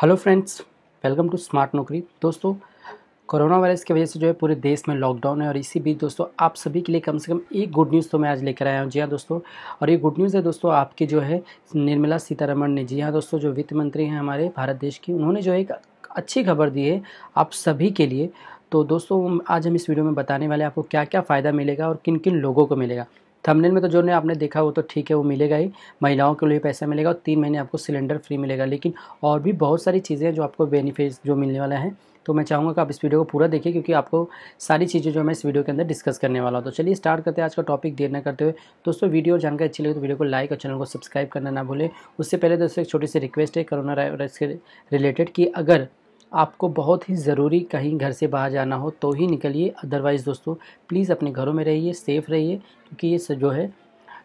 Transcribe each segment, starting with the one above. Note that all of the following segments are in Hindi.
hello friends welcome to smart Naukri दोस्तों कोरोना वायरस की वजह से जो है पूरे देश में लॉकडाउन है और इसी बीच दोस्तों आप सभी के लिए कम से कम एक गुड न्यूज़ तो मैं आज लेकर आया हूँ जी हाँ दोस्तों और ये गुड न्यूज़ है दोस्तों आपके जो है निर्मला सीतारमण ने जी हाँ दोस्तों जो वित्त मंत्री हैं हमारे भारत देश की उन्होंने जो एक अच्छी खबर दी है आप सभी के लिए तो दोस्तों आज हम इस वीडियो में बताने वाले आपको क्या क्या फ़ायदा मिलेगा और किन किन लोगों को मिलेगा थंबनेल में तो जो ने आपने देखा वो तो ठीक है वो मिलेगा ही महिलाओं के लिए पैसा मिलेगा और तीन महीने आपको सिलेंडर फ्री मिलेगा लेकिन और भी बहुत सारी चीज़ें जो आपको बेनिफिट्स जो मिलने वाला है तो मैं चाहूँगा कि आप इस वीडियो को पूरा देखिए क्योंकि आपको सारी चीज़ें जो मैं इस वीडियो के अंदर डिस्कस करने वाला हूँ तो चलिए स्टार्ट करते हैं आज का टॉपिक देर न करते हुए दोस्तों वीडियो जानकारी अच्छी लगे तो वीडियो को लाइक और चैनल को सब्सक्राइब करना ना भूलें उससे पहले दोस्तों एक छोटी सी रिक्वेस्ट है कोरोना वायरस के रिलेटेड कि अगर आपको बहुत ही ज़रूरी कहीं घर से बाहर जाना हो तो ही निकलिए अदरवाइज़ दोस्तों प्लीज़ अपने घरों में रहिए सेफ़ रहिए क्योंकि ये जो है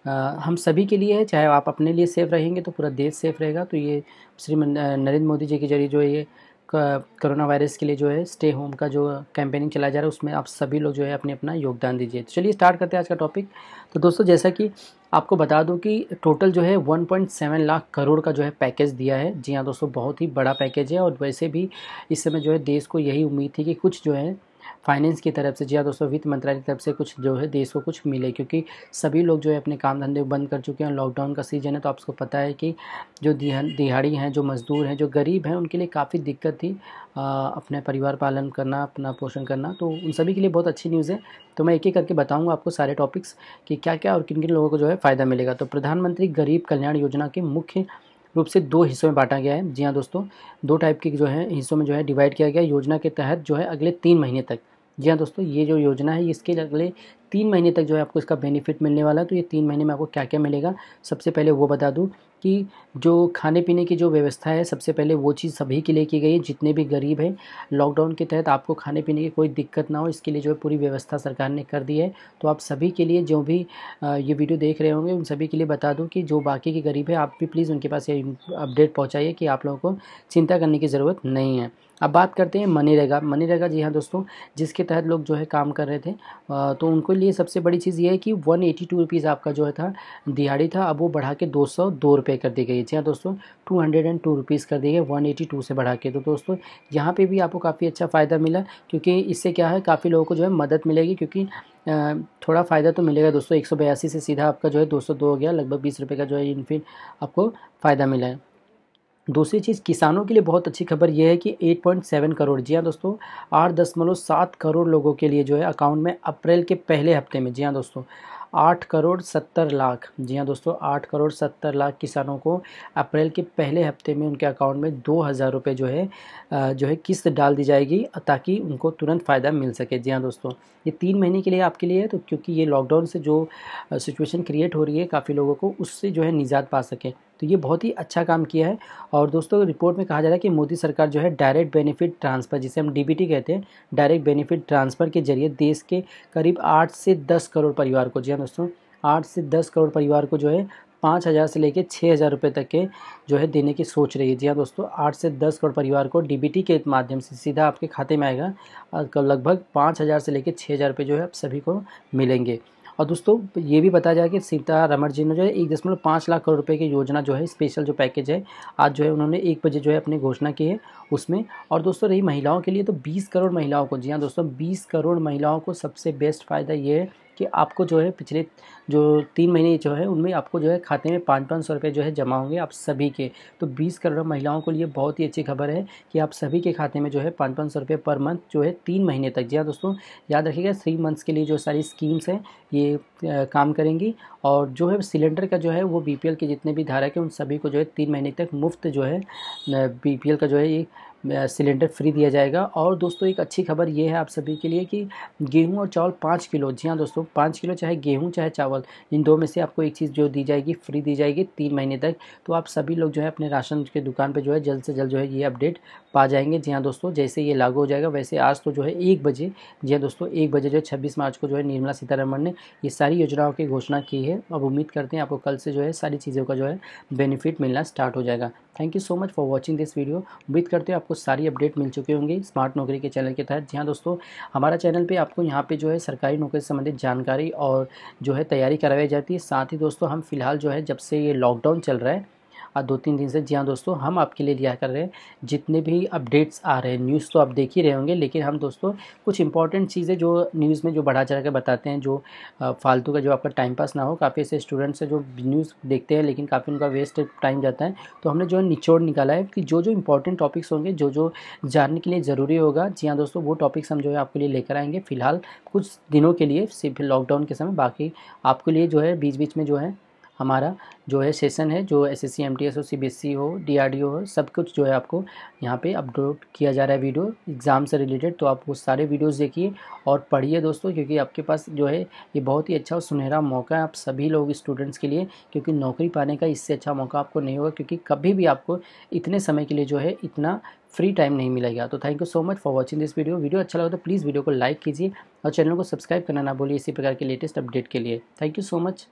आ, हम सभी के लिए है चाहे आप अपने लिए सेफ़ रहेंगे तो पूरा देश सेफ़ रहेगा तो ये श्री नरेंद्र मोदी जी के जरिए जो ये कोरोना वायरस के लिए जो है स्टे होम का जो कैंपेनिंग चलाया जा रहा है उसमें आप सभी लोग जो है अपने अपना योगदान दीजिए तो चलिए स्टार्ट करते हैं आज का टॉपिक तो दोस्तों जैसा कि आपको बता दूं कि टोटल जो है 1.7 लाख करोड़ का जो है पैकेज दिया है जी हाँ दोस्तों बहुत ही बड़ा पैकेज है और वैसे भी इस समय जो है देश को यही उम्मीद थी कि कुछ जो है फाइनेंस की तरफ से जी हाँ दोस्तों वित्त मंत्रालय की तरफ से कुछ जो है देश को कुछ मिले क्योंकि सभी लोग जो है अपने काम धंधे बंद कर चुके हैं लॉकडाउन का सीजन है तो आपको पता है कि जो दिहाड़ी हैं जो मज़दूर हैं जो गरीब हैं उनके लिए काफ़ी दिक्कत थी आ, अपने परिवार पालन करना अपना पोषण करना तो उन सभी के लिए बहुत अच्छी न्यूज़ है तो मैं एक एक करके बताऊंगा आपको सारे टॉपिक्स कि क्या क्या और किन किन लोगों को जो है फ़ायदा मिलेगा तो प्रधानमंत्री गरीब कल्याण योजना के मुख्य रूप से दो हिस्सों में बांटा गया है जी हाँ दोस्तों दो टाइप के जो है हिस्सों में जो है डिवाइड किया गया योजना के तहत जो है अगले तीन महीने तक जी हाँ दोस्तों ये जो योजना है इसके अगले तीन महीने तक जो है आपको इसका बेनिफिट मिलने वाला है तो ये तीन महीने में आपको क्या क्या मिलेगा सबसे पहले वो बता दूँ कि जो खाने पीने की जो व्यवस्था है सबसे पहले वो चीज़ सभी के लिए की गई है जितने भी गरीब हैं लॉकडाउन के तहत आपको खाने पीने की कोई दिक्कत ना हो इसके लिए जो है पूरी व्यवस्था सरकार ने कर दी है तो आप सभी के लिए जो भी ये वीडियो देख रहे होंगे उन सभी के लिए बता दूँ कि जो बाकी के गरीब है आप भी प्लीज़ उनके पास ये अपडेट पहुँचाइए कि आप लोगों को चिंता करने की ज़रूरत नहीं है अब बात करते हैं मनीरेगा मनीरेगा जी हाँ दोस्तों जिसके तहत लोग जो है काम कर रहे थे तो उनको लिए सबसे बड़ी चीज़ ये है कि वन एटी टू रुपीज़ आपका जो है था दिहाड़ी था अब वो बढ़ा के दो सौ दो रुपये कर दी गई है जी हाँ दोस्तों two hundred and two rupees कर दी गई वन एटी टू से बढ़ा के तो दोस्तों यहाँ पर भी आपको काफ़ी अच्छा फ़ायदा मिला क्योंकि इससे क्या है काफ़ी लोगों को जो है मदद मिलेगी क्योंकि थोड़ा फ़ायदा तो मिलेगा दोस्तों एक से सीधा आपका जो है दो हो गया लगभग बीस रुपये का जो है इनफिन आपको फ़ायदा मिला है दूसरी चीज़ किसानों के लिए बहुत अच्छी खबर यह है कि 8.7 करोड़ जी हाँ दोस्तों आठ दशमलव सात करोड़ लोगों के लिए जो है अकाउंट में अप्रैल के पहले हफ्ते में जी हाँ दोस्तों आठ करोड़ सत्तर लाख जी हाँ दोस्तों आठ करोड़ सत्तर लाख किसानों को अप्रैल के पहले हफ्ते में उनके अकाउंट में दो हज़ार रुपये जो है जो है किस्त डाल दी जाएगी ताकि उनको तुरंत फ़ायदा मिल सके जी हाँ दोस्तों ये तीन महीने के लिए आपके लिए है तो क्योंकि ये लॉकडाउन से जो सिचुएशन क्रिएट हो रही है काफ़ी लोगों को उससे जो है निजात पा सके तो ये बहुत ही अच्छा काम किया है और दोस्तों रिपोर्ट में कहा जा रहा है कि मोदी सरकार जो है डायरेक्ट बेनिफिट ट्रांसफ़र जिसे हम डीबीटी कहते हैं डायरेक्ट बेनिफिट ट्रांसफ़र के जरिए देश के करीब आठ से दस करोड़ परिवार को जी हाँ दोस्तों आठ से दस करोड़ परिवार को जो है पाँच हज़ार से लेकर छः हज़ार रुपये तक के जो है देने की सोच रही है जी हाँ दोस्तों आठ से दस करोड़ परिवार को डीबीटी के माध्यम से सीधा आपके खाते में आएगा लगभग पाँच हज़ार से लेकर छः हज़ार रुपये जो है आप सभी को मिलेंगे और दोस्तों ये भी बताया जाए कि सीतारमण जी ने जो है एक दशमलव पाँच लाख करोड़ रुपये की योजना जो है स्पेशल जो पैकेज है आज जो है उन्होंने एक बजे जो है अपनी घोषणा की है उसमें और दोस्तों रही महिलाओं के लिए तो बीस करोड़ महिलाओं को जी हाँ दोस्तों बीस करोड़ महिलाओं को सबसे बेस्ट फ़ायदा ये है कि आपको जो है पिछले जो तीन महीने जो है उनमें आपको जो है खाते में पाँच पाँच सौ रुपये जो है जमा होंगे आप सभी के तो बीस करोड़ महिलाओं के लिए बहुत ही अच्छी खबर है कि आप सभी के खाते में जो है पाँच पाँच सौ रुपये पर मंथ जो है तीन महीने तक जी हाँ दोस्तों याद रखिएगा थ्री मंथ्स के लिए जो सारी स्कीम्स हैं ये काम करेंगी और जो है सिलेंडर का जो है वो बी के जितने भी धारक हैं उन सभी को जो है तीन महीने तक मुफ्त जो है बी का जो है ये सिलेंडर फ्री दिया जाएगा और दोस्तों एक अच्छी खबर ये है आप सभी के लिए कि गेहूं और चावल पाँच किलो जी हाँ दोस्तों पाँच किलो चाहे गेहूं चाहे चावल इन दो में से आपको एक चीज़ जो दी जाएगी फ्री दी जाएगी तीन महीने तक तो आप सभी लोग जो है अपने राशन के दुकान पर जो है जल्द से जल्द जो है ये अपडेट पा जाएंगे जी हाँ दोस्तों जैसे ये लागू हो जाएगा वैसे आज तो जो है एक बजे जी हाँ दोस्तों एक बजे जो है छब्बीस मार्च को जो है निर्मला सीतारमण ने ये सारी योजनाओं की घोषणा की है अब उम्मीद करते हैं आपको कल से जो है सारी चीज़ों का जो है बेनिफिट मिलना स्टार्ट हो जाएगा thank you so much for watching this video उम्मीद करते हो आपको सारी अपडेट मिल चुके होंगे स्मार्ट नौकरी के चैनल के तहत जी हाँ दोस्तों हमारा चैनल पे आपको यहाँ पे जो है सरकारी नौकरी से संबंधित जानकारी और जो है तैयारी करवाई जाती है साथ ही दोस्तों हम फिलहाल जो है जब से ये लॉकडाउन चल रहा है दो तीन दिन से जी हाँ दोस्तों हम आपके लिए लिया कर रहे हैं जितने भी अपडेट्स आ रहे हैं न्यूज़ तो आप देख ही रहे होंगे लेकिन हम दोस्तों कुछ इंपॉर्टेंट चीज़ें जो न्यूज़ में जो बढ़ा चढ़ा के बताते हैं जो फालतू का जो आपका टाइम पास ना हो काफ़ी ऐसे स्टूडेंट्स हैं जो न्यूज़ देखते हैं लेकिन काफ़ी उनका वेस्ट टाइम जाता है तो हमने जो है निचोड़ निकाला है कि जो जो इंपॉर्टेंट टॉपिक्स होंगे जो जो जानने के लिए ज़रूरी होगा जी हाँ दोस्तों वो टॉपिक्स हम जो है आपके लिए लेकर आएंगे फ़िलहाल कुछ दिनों के लिए सिर्फ लॉकडाउन के समय बाकी आपके लिए जो है बीच बीच में जो है हमारा जो है सेशन है जो S S C M T S हो सी बी एस सी हो डी आर डी ओ हो सब कुछ जो है आपको यहाँ पे अपलोड किया जा रहा है वीडियो एग्ज़ाम से रिलेटेड तो आप वो सारे वीडियोस देखिए और पढ़िए दोस्तों क्योंकि आपके पास जो है ये बहुत ही अच्छा और सुनहरा मौका है आप सभी लोग स्टूडेंट्स के लिए क्योंकि नौकरी पाने का इससे अच्छा मौका आपको नहीं होगा क्योंकि कभी भी आपको इतने समय के लिए जो है इतना फ्री टाइम नहीं मिलेगा तो thank you so much for watching this video video अच्छा लगा तो प्लीज़ वीडियो को लाइक कीजिए और चैनल को सब्सक्राइब करना ना बोलिए इसी प्रकार के लेटेस्ट अपडेट के लिए थैंक यू सो मच